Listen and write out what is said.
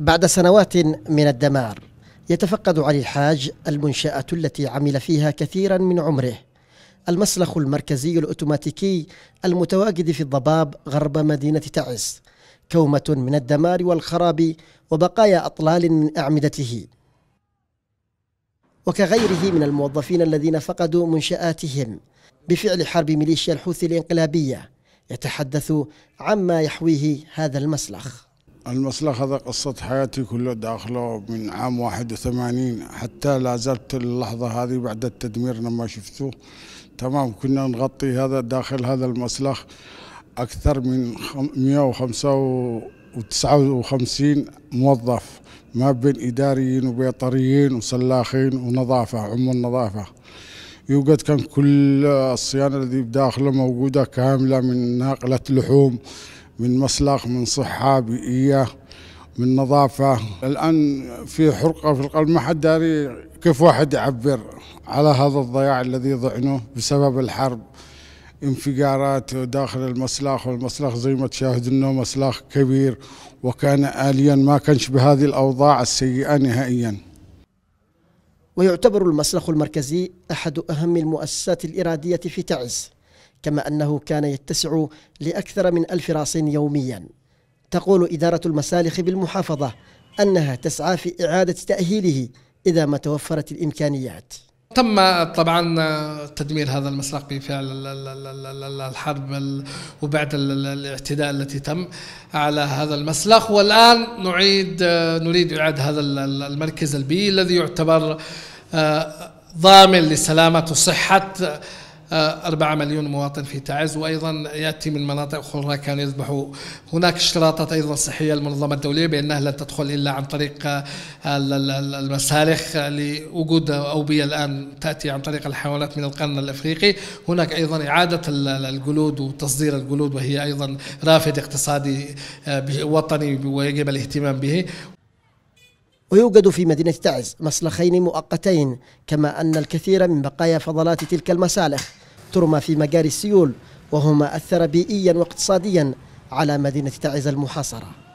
بعد سنوات من الدمار يتفقد علي الحاج المنشأة التي عمل فيها كثيرا من عمره المسلخ المركزي الأوتوماتيكي المتواجد في الضباب غرب مدينة تعز كومة من الدمار والخراب وبقايا أطلال من أعمدته وكغيره من الموظفين الذين فقدوا منشآتهم بفعل حرب ميليشيا الحوثي الانقلابية يتحدث عما يحويه هذا المسلخ المسلخ هذا قصة حياتي كله داخله من عام 81 حتى لا زلت اللحظة هذه بعد التدمير لما شفتوه تمام كنا نغطي هذا داخل هذا المسلخ أكثر من 159 موظف ما بين إداريين وبيطريين وسلاخين ونظافة عم النظافة يوجد كان كل الصيانة الذي بداخله موجودة كاملة من ناقلة لحوم من مسلخ من صحة بيئية من نظافة الآن في حرقة في القلب ما حد داري كيف واحد يعبر على هذا الضياع الذي ضعنه بسبب الحرب انفجارات داخل المسلخ والمسلخ زي ما تشاهد انه مسلخ كبير وكان آليا ما كانش بهذه الأوضاع السيئة نهائيا ويعتبر المسلخ المركزي أحد أهم المؤسسات الإرادية في تعز كما أنه كان يتسع لأكثر من ألف راس يوميا تقول إدارة المسالخ بالمحافظة أنها تسعى في إعادة تأهيله إذا ما توفرت الإمكانيات تم طبعا تدمير هذا المسلق بفعل الحرب وبعد الاعتداء التي تم على هذا المسلخ والان نعيد نريد اعاد هذا المركز البيئي الذي يعتبر آه، ضامن لسلامه وصحه 4 مليون مواطن في تعز وايضا ياتي من مناطق اخرى كانوا يذبحوا هناك اشتراطات ايضا صحيه للمنظمه الدوليه بانها لن تدخل الا عن طريق آه، المسالخ لوجود اوبيه الان تاتي عن طريق الحيوانات من القرن الافريقي هناك ايضا اعاده الجلود وتصدير الجلود وهي ايضا رافد اقتصادي آه، وطني ويجب الاهتمام به ويوجد في مدينة تعز مسلخين مؤقتين كما أن الكثير من بقايا فضلات تلك المسالخ ترمى في مجاري السيول وهما أثر بيئيا واقتصاديا على مدينة تعز المحاصرة